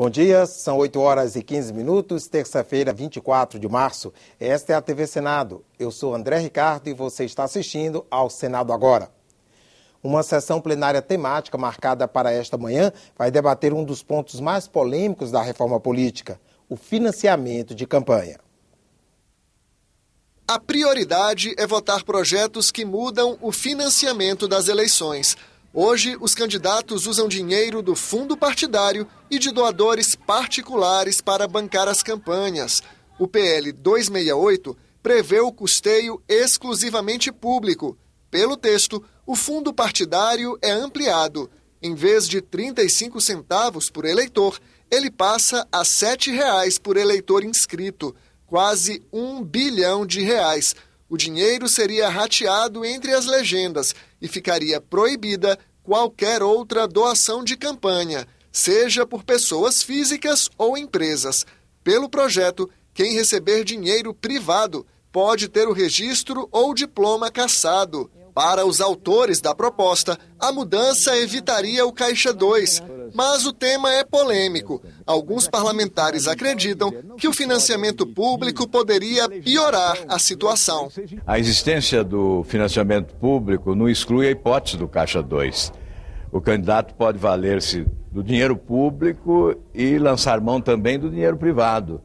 Bom dia, são 8 horas e 15 minutos, terça-feira, 24 de março. Esta é a TV Senado. Eu sou André Ricardo e você está assistindo ao Senado Agora. Uma sessão plenária temática marcada para esta manhã vai debater um dos pontos mais polêmicos da reforma política: o financiamento de campanha. A prioridade é votar projetos que mudam o financiamento das eleições. Hoje, os candidatos usam dinheiro do fundo partidário e de doadores particulares para bancar as campanhas. O PL 268 prevê o custeio exclusivamente público. Pelo texto, o fundo partidário é ampliado. Em vez de 35 centavos por eleitor, ele passa a R$ 7,00 por eleitor inscrito, quase um bilhão de reais o dinheiro seria rateado entre as legendas e ficaria proibida qualquer outra doação de campanha, seja por pessoas físicas ou empresas. Pelo projeto, quem receber dinheiro privado pode ter o registro ou diploma cassado. Para os autores da proposta, a mudança evitaria o Caixa 2, mas o tema é polêmico. Alguns parlamentares acreditam que o financiamento público poderia piorar a situação. A existência do financiamento público não exclui a hipótese do Caixa 2. O candidato pode valer-se do dinheiro público e lançar mão também do dinheiro privado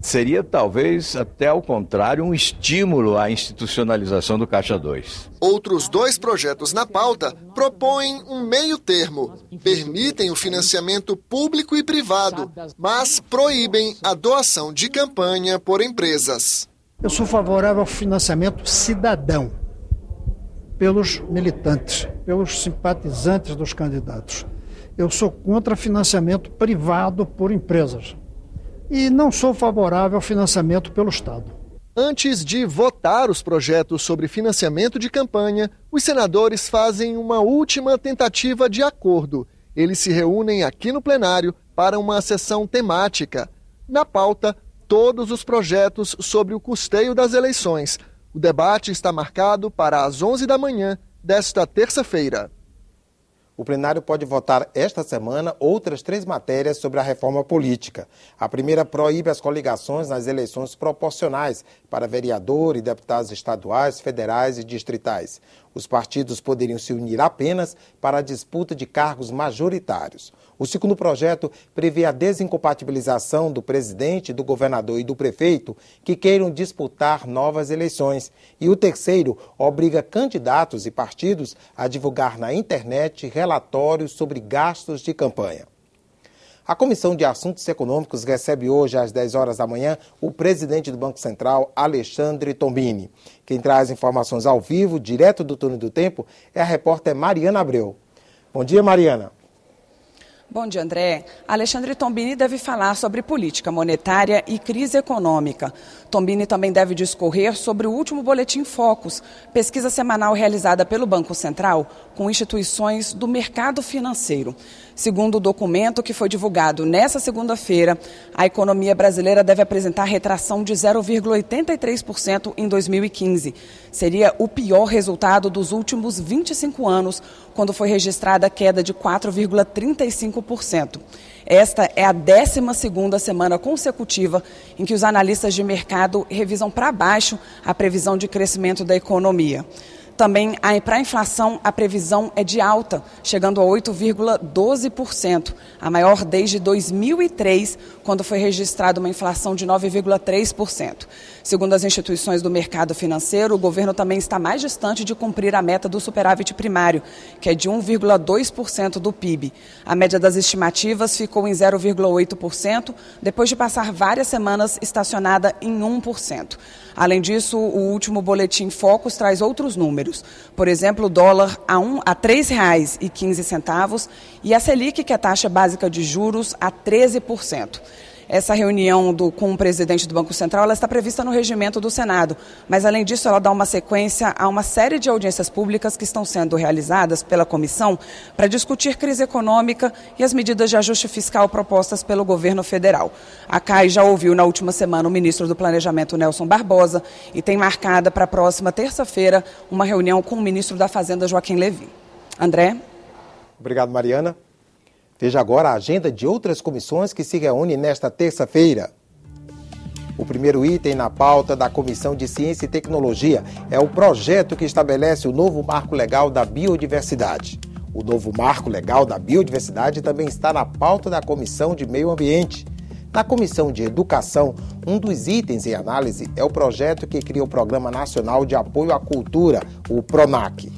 seria talvez até ao contrário um estímulo à institucionalização do Caixa 2. Outros dois projetos na pauta propõem um meio termo, permitem o financiamento público e privado, mas proíbem a doação de campanha por empresas. Eu sou favorável ao financiamento cidadão pelos militantes, pelos simpatizantes dos candidatos. Eu sou contra financiamento privado por empresas e não sou favorável ao financiamento pelo Estado. Antes de votar os projetos sobre financiamento de campanha, os senadores fazem uma última tentativa de acordo. Eles se reúnem aqui no plenário para uma sessão temática. Na pauta, todos os projetos sobre o custeio das eleições. O debate está marcado para as 11 da manhã desta terça-feira o plenário pode votar esta semana outras três matérias sobre a reforma política. A primeira proíbe as coligações nas eleições proporcionais para vereador e deputados estaduais, federais e distritais. Os partidos poderiam se unir apenas para a disputa de cargos majoritários. O segundo projeto prevê a desincompatibilização do presidente, do governador e do prefeito que queiram disputar novas eleições. E o terceiro obriga candidatos e partidos a divulgar na internet relatórios sobre gastos de campanha. A Comissão de Assuntos Econômicos recebe hoje, às 10 horas da manhã, o presidente do Banco Central, Alexandre Tombini. Quem traz informações ao vivo, direto do turno do tempo, é a repórter Mariana Abreu. Bom dia, Mariana. Bom dia, André. Alexandre Tombini deve falar sobre política monetária e crise econômica. Tombini também deve discorrer sobre o último Boletim Focus, pesquisa semanal realizada pelo Banco Central com instituições do mercado financeiro. Segundo o documento que foi divulgado nesta segunda-feira, a economia brasileira deve apresentar retração de 0,83% em 2015. Seria o pior resultado dos últimos 25 anos, quando foi registrada a queda de 4,35%. Esta é a 12ª semana consecutiva em que os analistas de mercado revisam para baixo a previsão de crescimento da economia. Também para a inflação, a previsão é de alta, chegando a 8,12%, a maior desde 2003, quando foi registrada uma inflação de 9,3%. Segundo as instituições do mercado financeiro, o governo também está mais distante de cumprir a meta do superávit primário, que é de 1,2% do PIB. A média das estimativas ficou em 0,8%, depois de passar várias semanas estacionada em 1%. Além disso, o último boletim Focus traz outros números juros, por exemplo, o dólar a, um, a R$ 3,15 e a Selic, que é a taxa básica de juros, a 13%. Essa reunião do, com o presidente do Banco Central ela está prevista no regimento do Senado, mas além disso ela dá uma sequência a uma série de audiências públicas que estão sendo realizadas pela comissão para discutir crise econômica e as medidas de ajuste fiscal propostas pelo governo federal. A CAI já ouviu na última semana o ministro do Planejamento Nelson Barbosa e tem marcada para a próxima terça-feira uma reunião com o ministro da Fazenda Joaquim Levy. André? Obrigado, Mariana. Veja agora a agenda de outras comissões que se reúnem nesta terça-feira. O primeiro item na pauta da Comissão de Ciência e Tecnologia é o projeto que estabelece o novo marco legal da biodiversidade. O novo marco legal da biodiversidade também está na pauta da Comissão de Meio Ambiente. Na Comissão de Educação, um dos itens em análise é o projeto que cria o Programa Nacional de Apoio à Cultura, o PRONAC.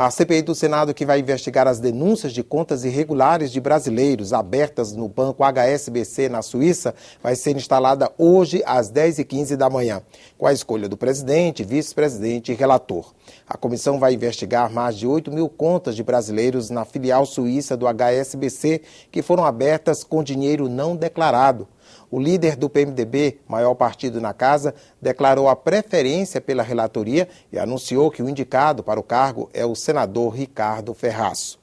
A CPI do Senado, que vai investigar as denúncias de contas irregulares de brasileiros abertas no banco HSBC na Suíça, vai ser instalada hoje às 10h15 da manhã, com a escolha do presidente, vice-presidente e relator. A comissão vai investigar mais de 8 mil contas de brasileiros na filial suíça do HSBC que foram abertas com dinheiro não declarado o líder do PMDB, maior partido na casa, declarou a preferência pela relatoria e anunciou que o indicado para o cargo é o senador Ricardo Ferraço.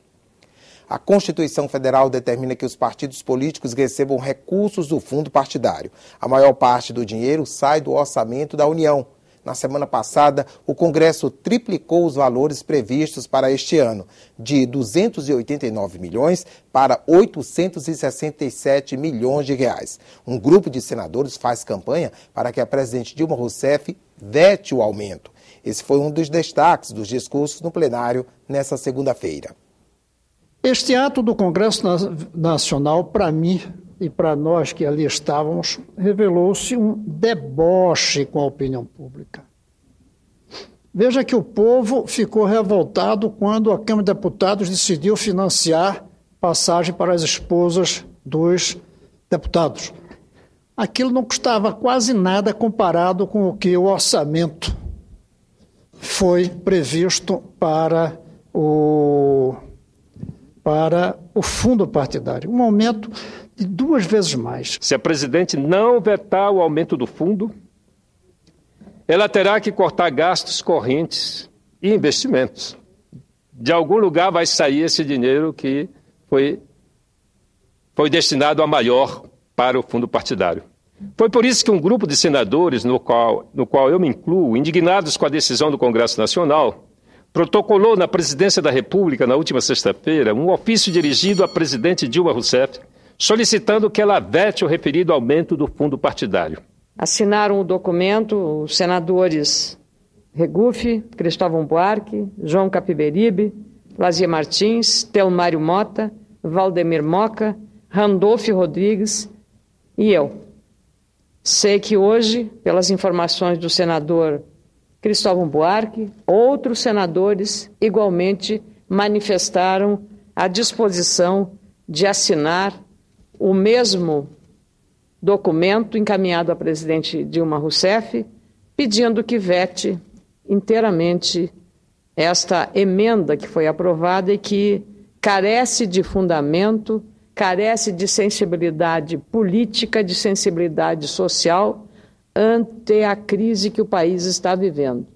A Constituição Federal determina que os partidos políticos recebam recursos do fundo partidário. A maior parte do dinheiro sai do orçamento da União. Na semana passada, o Congresso triplicou os valores previstos para este ano, de 289 milhões para 867 milhões de reais. Um grupo de senadores faz campanha para que a presidente Dilma Rousseff vete o aumento. Esse foi um dos destaques dos discursos no plenário nesta segunda-feira. Este ato do Congresso Nacional, para mim, e para nós que ali estávamos, revelou-se um deboche com a opinião pública. Veja que o povo ficou revoltado quando a Câmara de Deputados decidiu financiar passagem para as esposas dos deputados. Aquilo não custava quase nada comparado com o que o orçamento foi previsto para o para o fundo partidário, um aumento de duas vezes mais. Se a presidente não vetar o aumento do fundo, ela terá que cortar gastos correntes e investimentos. De algum lugar vai sair esse dinheiro que foi, foi destinado a maior para o fundo partidário. Foi por isso que um grupo de senadores, no qual, no qual eu me incluo, indignados com a decisão do Congresso Nacional, protocolou na Presidência da República, na última sexta-feira, um ofício dirigido à presidente Dilma Rousseff, solicitando que ela vete o referido aumento do fundo partidário. Assinaram o documento os senadores Regufe, Cristóvão Buarque, João Capiberibe, Lazia Martins, Telmário Mota, Valdemir Moca, Randolfo Rodrigues e eu. Sei que hoje, pelas informações do senador Cristóvão Buarque, outros senadores igualmente manifestaram a disposição de assinar o mesmo documento encaminhado à presidente Dilma Rousseff, pedindo que vete inteiramente esta emenda que foi aprovada e que carece de fundamento, carece de sensibilidade política, de sensibilidade social ante a crise que o país está vivendo.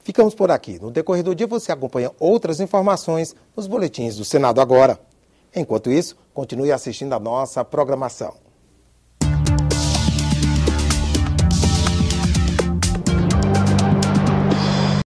Ficamos por aqui. No decorrer do dia você acompanha outras informações nos boletins do Senado agora. Enquanto isso, continue assistindo a nossa programação.